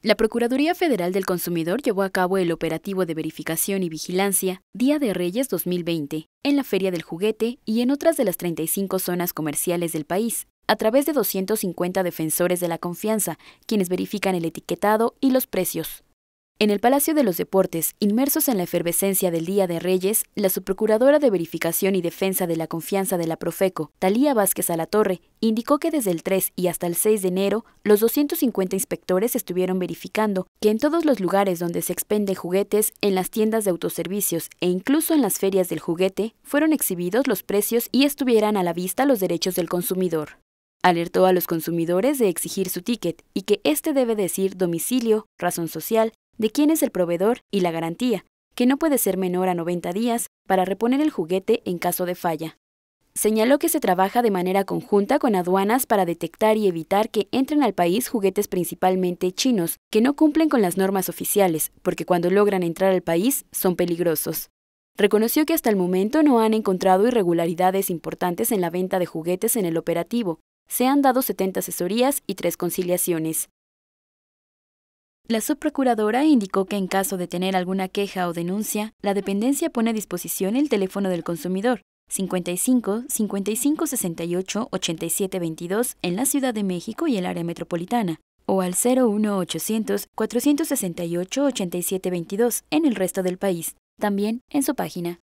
La Procuraduría Federal del Consumidor llevó a cabo el operativo de verificación y vigilancia Día de Reyes 2020 en la Feria del Juguete y en otras de las 35 zonas comerciales del país, a través de 250 defensores de la confianza, quienes verifican el etiquetado y los precios. En el Palacio de los Deportes, inmersos en la efervescencia del Día de Reyes, la subprocuradora de Verificación y Defensa de la Confianza de la Profeco, Talía Vázquez Alatorre, indicó que desde el 3 y hasta el 6 de enero, los 250 inspectores estuvieron verificando que en todos los lugares donde se expenden juguetes, en las tiendas de autoservicios e incluso en las ferias del juguete, fueron exhibidos los precios y estuvieran a la vista los derechos del consumidor. Alertó a los consumidores de exigir su ticket y que éste debe decir domicilio, razón social, de quién es el proveedor y la garantía, que no puede ser menor a 90 días para reponer el juguete en caso de falla. Señaló que se trabaja de manera conjunta con aduanas para detectar y evitar que entren al país juguetes principalmente chinos, que no cumplen con las normas oficiales, porque cuando logran entrar al país son peligrosos. Reconoció que hasta el momento no han encontrado irregularidades importantes en la venta de juguetes en el operativo. Se han dado 70 asesorías y tres conciliaciones. La subprocuradora indicó que en caso de tener alguna queja o denuncia, la dependencia pone a disposición el teléfono del consumidor 55 55 68 87 22 en la Ciudad de México y el área metropolitana o al 01 800 468 87 22 en el resto del país, también en su página.